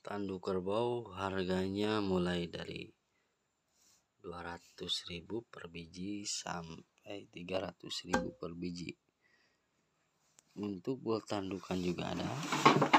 Tanduk kerbau harganya mulai dari 200.000 per biji sampai 300.000 per biji. Untuk buat tandukan juga ada.